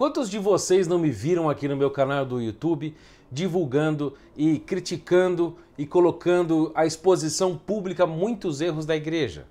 Quantos de vocês não me viram aqui no meu canal do YouTube divulgando e criticando e colocando à exposição pública muitos erros da igreja?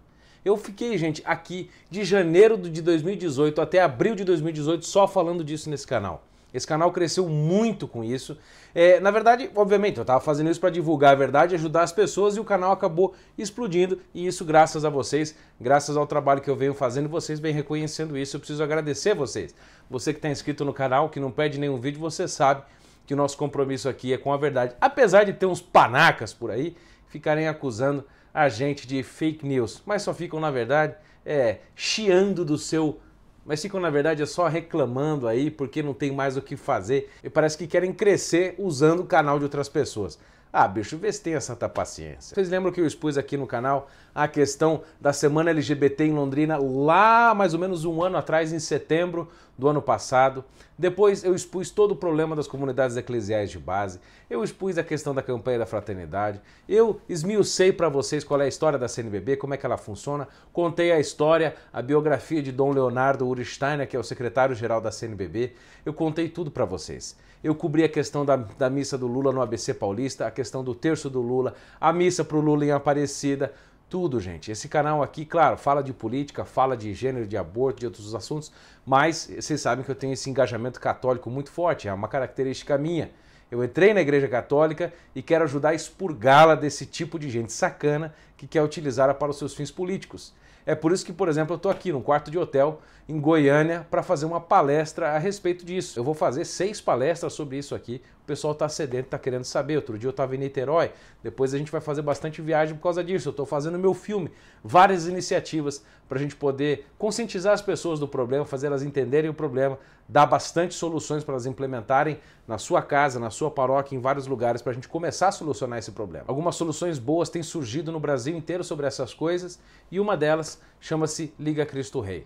Eu fiquei, gente, aqui de janeiro de 2018 até abril de 2018 só falando disso nesse canal. Esse canal cresceu muito com isso. É, na verdade, obviamente, eu estava fazendo isso para divulgar a verdade, ajudar as pessoas e o canal acabou explodindo. E isso graças a vocês, graças ao trabalho que eu venho fazendo, vocês vêm reconhecendo isso. Eu preciso agradecer vocês. Você que está inscrito no canal, que não perde nenhum vídeo, você sabe que o nosso compromisso aqui é com a verdade. Apesar de ter uns panacas por aí ficarem acusando a gente de fake news, mas só ficam, na verdade, é, chiando do seu mas ficam na verdade só reclamando aí porque não tem mais o que fazer e parece que querem crescer usando o canal de outras pessoas. Ah, bicho, vê se tem a santa paciência. Vocês lembram que eu expus aqui no canal a questão da semana LGBT em Londrina lá mais ou menos um ano atrás, em setembro, do ano passado. Depois eu expus todo o problema das comunidades eclesiais de base, eu expus a questão da campanha da fraternidade, eu esmiucei para vocês qual é a história da CNBB, como é que ela funciona, contei a história, a biografia de Dom Leonardo Ursteiner, que é o secretário-geral da CNBB, eu contei tudo para vocês. Eu cobri a questão da, da missa do Lula no ABC Paulista, a questão do terço do Lula, a missa para o Lula em Aparecida, tudo, gente. Esse canal aqui, claro, fala de política, fala de gênero, de aborto, de outros assuntos, mas vocês sabem que eu tenho esse engajamento católico muito forte, é uma característica minha. Eu entrei na Igreja Católica e quero ajudar a expurgá-la desse tipo de gente sacana que quer utilizá-la para os seus fins políticos. É por isso que, por exemplo, eu estou aqui num quarto de hotel em Goiânia para fazer uma palestra a respeito disso. Eu vou fazer seis palestras sobre isso aqui. O pessoal está sedento, está querendo saber. Outro dia eu estava em Niterói. Depois a gente vai fazer bastante viagem por causa disso. Eu estou fazendo meu filme, várias iniciativas para a gente poder conscientizar as pessoas do problema, fazer elas entenderem o problema, dá bastante soluções para elas implementarem na sua casa, na sua paróquia, em vários lugares, para a gente começar a solucionar esse problema. Algumas soluções boas têm surgido no Brasil inteiro sobre essas coisas e uma delas chama-se Liga Cristo Rei.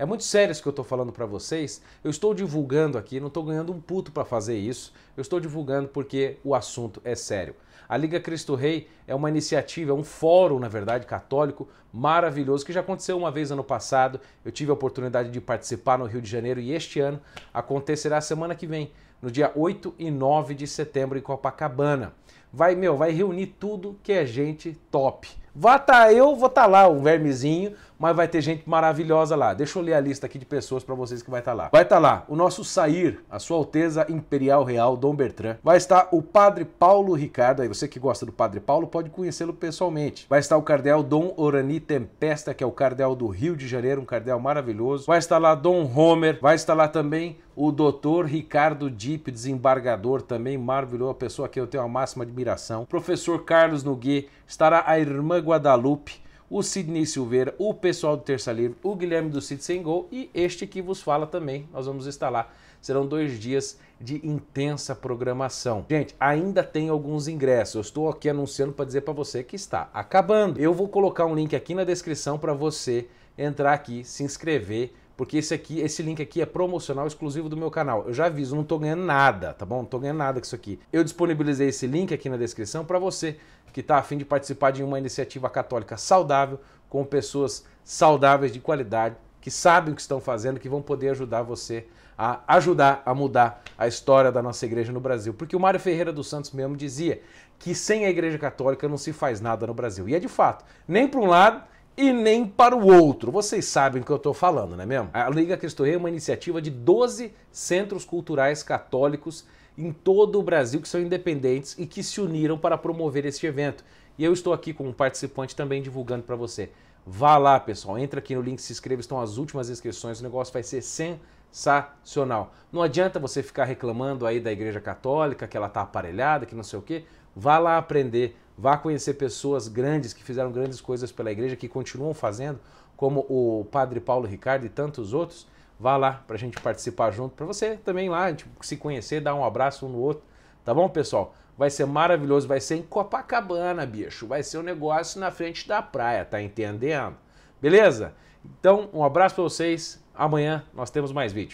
É muito sério isso que eu estou falando para vocês. Eu estou divulgando aqui, não estou ganhando um puto para fazer isso. Eu estou divulgando porque o assunto é sério. A Liga Cristo Rei é uma iniciativa, é um fórum, na verdade, católico maravilhoso que já aconteceu uma vez ano passado. Eu tive a oportunidade de participar no Rio de Janeiro e este ano acontecerá semana que vem, no dia 8 e 9 de setembro em Copacabana. Vai, meu, vai reunir tudo que é gente top. Vá tá eu, vou tá lá, um vermezinho, mas vai ter gente maravilhosa lá. Deixa eu ler a lista aqui de pessoas para vocês que vai estar tá lá. Vai estar tá lá o nosso Sair, a Sua Alteza Imperial Real Dom Bertrand. Vai estar o Padre Paulo Ricardo, aí você que gosta do Padre Paulo pode conhecê-lo pessoalmente. Vai estar o Cardeal Dom Orani Tempesta, que é o Cardeal do Rio de Janeiro, um Cardeal maravilhoso. Vai estar lá Dom Homer, vai estar lá também o doutor Ricardo Dip, desembargador também maravilhoso, a pessoa que eu tenho a máxima admiração. Professor Carlos Noguê, estará a irmã Guadalupe, o Sidney Silveira, o pessoal do Terça Livre, o Guilherme do Cid Sem Gol e este que vos fala também. Nós vamos estar lá. Serão dois dias de intensa programação. Gente, ainda tem alguns ingressos. Eu estou aqui anunciando para dizer para você que está acabando. Eu vou colocar um link aqui na descrição para você entrar aqui, se inscrever porque esse aqui, esse link aqui é promocional exclusivo do meu canal. Eu já aviso, não tô ganhando nada, tá bom? Não tô ganhando nada com isso aqui. Eu disponibilizei esse link aqui na descrição para você que tá afim de participar de uma iniciativa católica saudável com pessoas saudáveis de qualidade que sabem o que estão fazendo, que vão poder ajudar você a ajudar a mudar a história da nossa igreja no Brasil. Porque o Mário Ferreira dos Santos mesmo dizia que sem a igreja católica não se faz nada no Brasil. E é de fato, nem para um lado e nem para o outro. Vocês sabem o que eu estou falando, não é mesmo? A Liga Cristo Rei é uma iniciativa de 12 centros culturais católicos em todo o Brasil que são independentes e que se uniram para promover este evento. E eu estou aqui como participante também divulgando para você. Vá lá, pessoal, entra aqui no link, se inscreva, estão as últimas inscrições, o negócio vai ser sensacional. Não adianta você ficar reclamando aí da Igreja Católica, que ela está aparelhada, que não sei o quê. Vá lá aprender Vá conhecer pessoas grandes que fizeram grandes coisas pela igreja, que continuam fazendo, como o Padre Paulo Ricardo e tantos outros. Vá lá para a gente participar junto, para você também lá tipo, se conhecer, dar um abraço um no outro. Tá bom, pessoal? Vai ser maravilhoso, vai ser em Copacabana, bicho. Vai ser um negócio na frente da praia, tá entendendo? Beleza? Então, um abraço para vocês. Amanhã nós temos mais vídeo.